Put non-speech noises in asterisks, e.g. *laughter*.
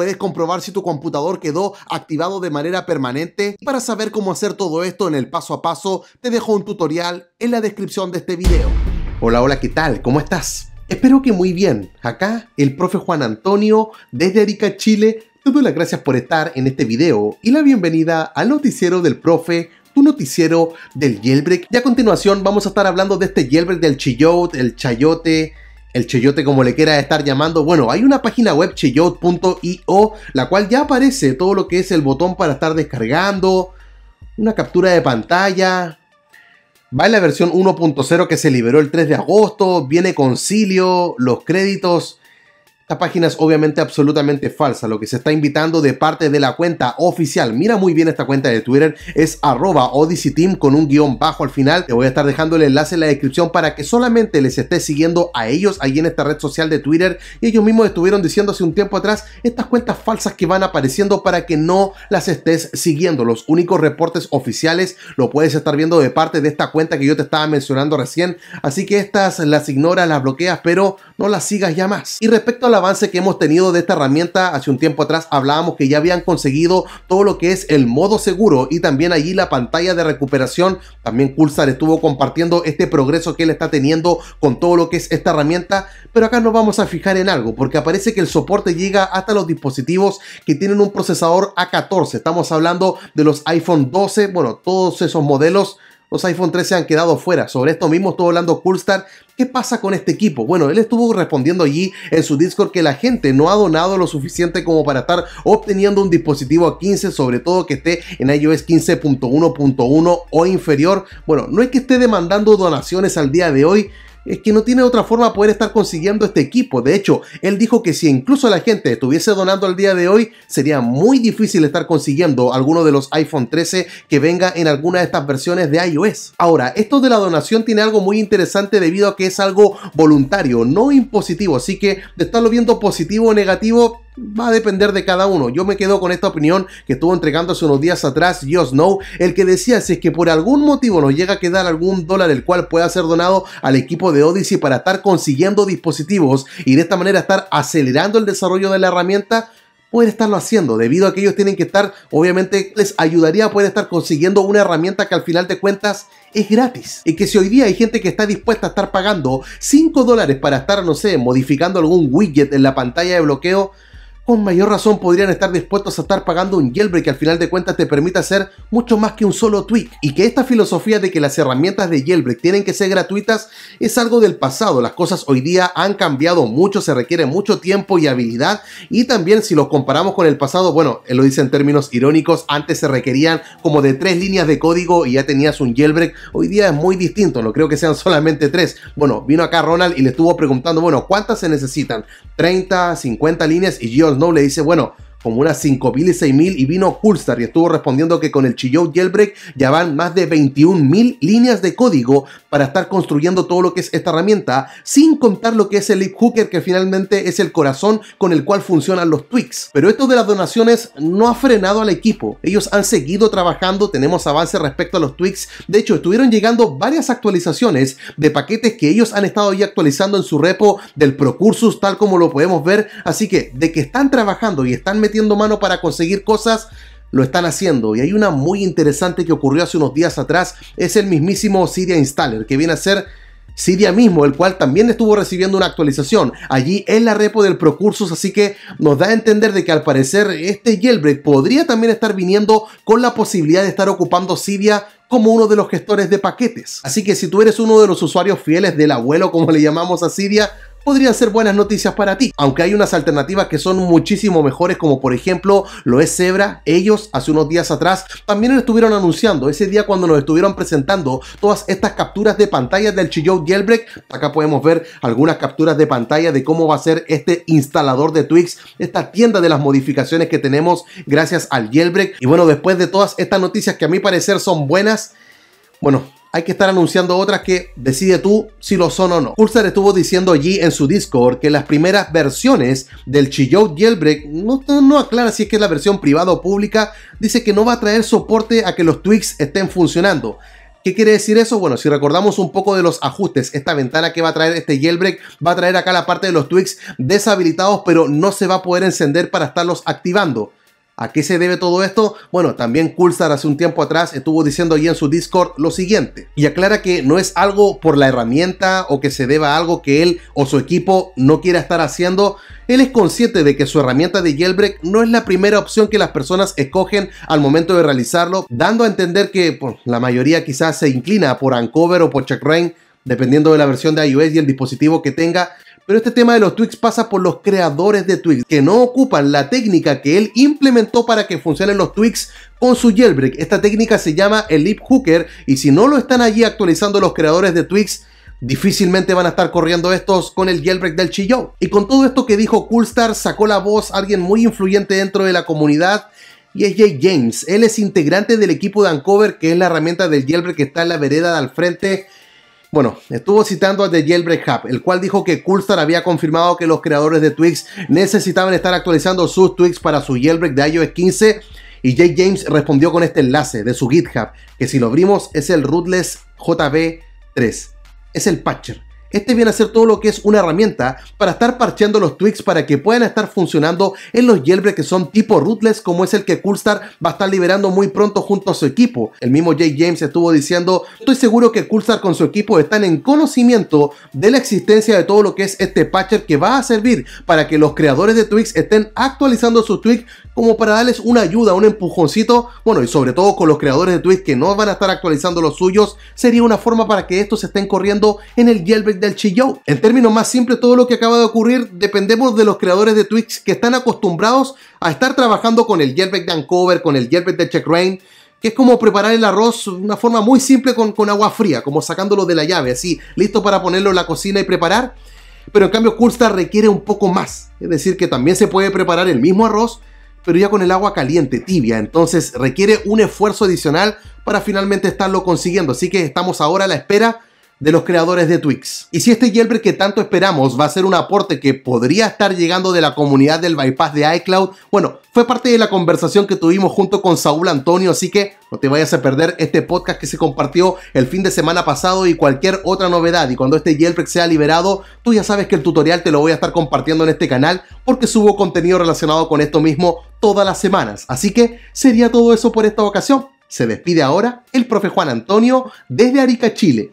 puedes comprobar si tu computador quedó activado de manera permanente. para saber cómo hacer todo esto en el paso a paso, te dejo un tutorial en la descripción de este video. Hola, hola, ¿qué tal? ¿Cómo estás? Espero que muy bien. Acá el profe Juan Antonio desde Arica, Chile. Te doy las gracias por estar en este video y la bienvenida al noticiero del profe tu noticiero del jailbreak. Y a continuación vamos a estar hablando de este jailbreak del chillote el chayote, el Cheyote como le quiera estar llamando. Bueno, hay una página web cheyot.io, la cual ya aparece todo lo que es el botón para estar descargando, una captura de pantalla. Va en la versión 1.0 que se liberó el 3 de agosto, viene Concilio, los créditos esta página es obviamente absolutamente falsa. Lo que se está invitando de parte de la cuenta oficial, mira muy bien esta cuenta de Twitter, es arroba Team con un guión bajo al final. Te voy a estar dejando el enlace en la descripción para que solamente les estés siguiendo a ellos ahí en esta red social de Twitter. Y ellos mismos estuvieron diciendo hace un tiempo atrás estas cuentas falsas que van apareciendo para que no las estés siguiendo. Los únicos reportes oficiales lo puedes estar viendo de parte de esta cuenta que yo te estaba mencionando recién. Así que estas las ignoras, las bloqueas, pero no las sigas ya más. Y respecto a la avance que hemos tenido de esta herramienta. Hace un tiempo atrás hablábamos que ya habían conseguido todo lo que es el modo seguro y también allí la pantalla de recuperación. También Pulsar estuvo compartiendo este progreso que él está teniendo con todo lo que es esta herramienta. Pero acá nos vamos a fijar en algo porque aparece que el soporte llega hasta los dispositivos que tienen un procesador A14. Estamos hablando de los iPhone 12, bueno, todos esos modelos los iPhone 13 han quedado fuera. Sobre esto mismo estuvo hablando Coolstar. ¿Qué pasa con este equipo? Bueno, él estuvo respondiendo allí en su Discord que la gente no ha donado lo suficiente como para estar obteniendo un dispositivo a 15, sobre todo que esté en iOS 15.1.1 o inferior. Bueno, no es que esté demandando donaciones al día de hoy, es que no tiene otra forma de poder estar consiguiendo este equipo. De hecho, él dijo que si incluso la gente estuviese donando al día de hoy, sería muy difícil estar consiguiendo alguno de los iPhone 13 que venga en alguna de estas versiones de iOS. Ahora, esto de la donación tiene algo muy interesante debido a que es algo voluntario, no impositivo, así que de estarlo viendo positivo o negativo, va a depender de cada uno. Yo me quedo con esta opinión que estuvo entregando hace unos días atrás Just Know, el que decía si es que por algún motivo nos llega a quedar algún dólar el cual pueda ser donado al equipo de Odyssey para estar consiguiendo dispositivos y de esta manera estar acelerando el desarrollo de la herramienta, puede estarlo haciendo, debido a que ellos tienen que estar, obviamente les ayudaría a poder estar consiguiendo una herramienta que al final de cuentas es gratis. Y que si hoy día hay gente que está dispuesta a estar pagando 5 dólares para estar, no sé, modificando algún widget en la pantalla de bloqueo, con mayor razón podrían estar dispuestos a estar pagando un jailbreak que al final de cuentas te permite hacer mucho más que un solo tweak. Y que esta filosofía de que las herramientas de jailbreak tienen que ser gratuitas es algo del pasado. Las cosas hoy día han cambiado mucho, se requiere mucho tiempo y habilidad. Y también si lo comparamos con el pasado, bueno, él lo dice en términos irónicos, antes se requerían como de tres líneas de código y ya tenías un jailbreak. Hoy día es muy distinto, no creo que sean *laughs* solamente tres. Bueno, vino acá Ronald y le estuvo preguntando, bueno, ¿cuántas se necesitan? ¿30, 50 líneas? Y yo no le dice, bueno, como unas 5.000 y 6.000 y vino Coolstar y estuvo respondiendo que con el Chillow Jailbreak ya van más de 21.000 líneas de código para estar construyendo todo lo que es esta herramienta, sin contar lo que es el Leap hooker que finalmente es el corazón con el cual funcionan los tweaks. Pero esto de las donaciones no ha frenado al equipo, ellos han seguido trabajando, tenemos avance respecto a los tweaks, de hecho estuvieron llegando varias actualizaciones de paquetes que ellos han estado ya actualizando en su repo del Procursus tal como lo podemos ver, así que de que están trabajando y están metiendo metiendo mano para conseguir cosas, lo están haciendo. Y hay una muy interesante que ocurrió hace unos días atrás, es el mismísimo siria Installer, que viene a ser siria mismo, el cual también estuvo recibiendo una actualización allí en la repo del Procursus, así que nos da a entender de que al parecer este jailbreak podría también estar viniendo con la posibilidad de estar ocupando siria como uno de los gestores de paquetes. Así que si tú eres uno de los usuarios fieles del abuelo, como le llamamos a Cydia, podrían ser buenas noticias para ti, aunque hay unas alternativas que son muchísimo mejores como por ejemplo lo es Zebra, ellos hace unos días atrás también lo estuvieron anunciando, ese día cuando nos estuvieron presentando todas estas capturas de pantalla del Chillow Jailbreak, acá podemos ver algunas capturas de pantalla de cómo va a ser este instalador de Twix, esta tienda de las modificaciones que tenemos gracias al Jailbreak y bueno después de todas estas noticias que a mi parecer son buenas, bueno, hay que estar anunciando otras que decide tú si lo son o no. Pulsar estuvo diciendo allí en su Discord que las primeras versiones del Chillout Jailbreak no, no aclara si es que es la versión privada o pública, dice que no va a traer soporte a que los tweaks estén funcionando. ¿Qué quiere decir eso? Bueno, si recordamos un poco de los ajustes, esta ventana que va a traer este jailbreak va a traer acá la parte de los tweaks deshabilitados, pero no se va a poder encender para estarlos activando. ¿A qué se debe todo esto? Bueno, también Coolstar hace un tiempo atrás estuvo diciendo ahí en su Discord lo siguiente y aclara que no es algo por la herramienta o que se deba a algo que él o su equipo no quiera estar haciendo. Él es consciente de que su herramienta de jailbreak no es la primera opción que las personas escogen al momento de realizarlo, dando a entender que pues, la mayoría quizás se inclina por Uncover o por CheckRain dependiendo de la versión de iOS y el dispositivo que tenga. Pero este tema de los tweaks pasa por los creadores de tweaks, que no ocupan la técnica que él implementó para que funcionen los tweaks con su jailbreak. Esta técnica se llama el leap hooker y si no lo están allí actualizando los creadores de tweaks, difícilmente van a estar corriendo estos con el jailbreak del chillón Y con todo esto que dijo Coolstar, sacó la voz alguien muy influyente dentro de la comunidad y es Jay James. Él es integrante del equipo de Uncover, que es la herramienta del jailbreak que está en la vereda de al frente bueno, estuvo citando a The Jailbreak Hub, el cual dijo que Coolstar había confirmado que los creadores de Twix necesitaban estar actualizando sus Twix para su jailbreak de iOS 15 y Jake James respondió con este enlace de su GitHub, que si lo abrimos es el rootless JB3. Es el patcher. Este viene a ser todo lo que es una herramienta para estar parcheando los tweaks para que puedan estar funcionando en los jailbreaks que son tipo rootless, como es el que Coolstar va a estar liberando muy pronto junto a su equipo. El mismo Jay James estuvo diciendo: Estoy seguro que Coolstar con su equipo están en conocimiento de la existencia de todo lo que es este patcher que va a servir para que los creadores de tweaks estén actualizando sus tweaks como para darles una ayuda, un empujoncito. Bueno, y sobre todo con los creadores de tweaks que no van a estar actualizando los suyos, sería una forma para que estos estén corriendo en el jailbreak del, chillón En términos más simples, todo lo que acaba de ocurrir dependemos de los creadores de Twitch que están acostumbrados a estar trabajando con el jerbeck de Uncover con el Jelbeck de Check Rain, que es como preparar el arroz de una forma muy simple con, agua fría, como sacándolo de la llave, así, listo para ponerlo en la cocina y preparar. Pero en cambio, Coolstar requiere un poco más, es decir, que también se puede preparar el mismo arroz, pero ya con el agua caliente, tibia. Entonces requiere un esfuerzo adicional para finalmente estarlo consiguiendo. Así que estamos ahora a la espera de los creadores de Twix. Y si este jailbreak que tanto esperamos va a ser un aporte que podría estar llegando de la comunidad del bypass de iCloud, bueno, fue parte de la conversación que tuvimos junto con Saúl Antonio, así que no te vayas a perder este podcast que se compartió el fin de semana pasado y cualquier otra novedad. Y cuando este jailbreak sea liberado, tú ya sabes que el tutorial te lo voy a estar compartiendo en este canal porque subo contenido relacionado con esto mismo todas las semanas. Así que sería todo eso por esta ocasión. Se despide ahora el profe Juan Antonio desde Arica, Chile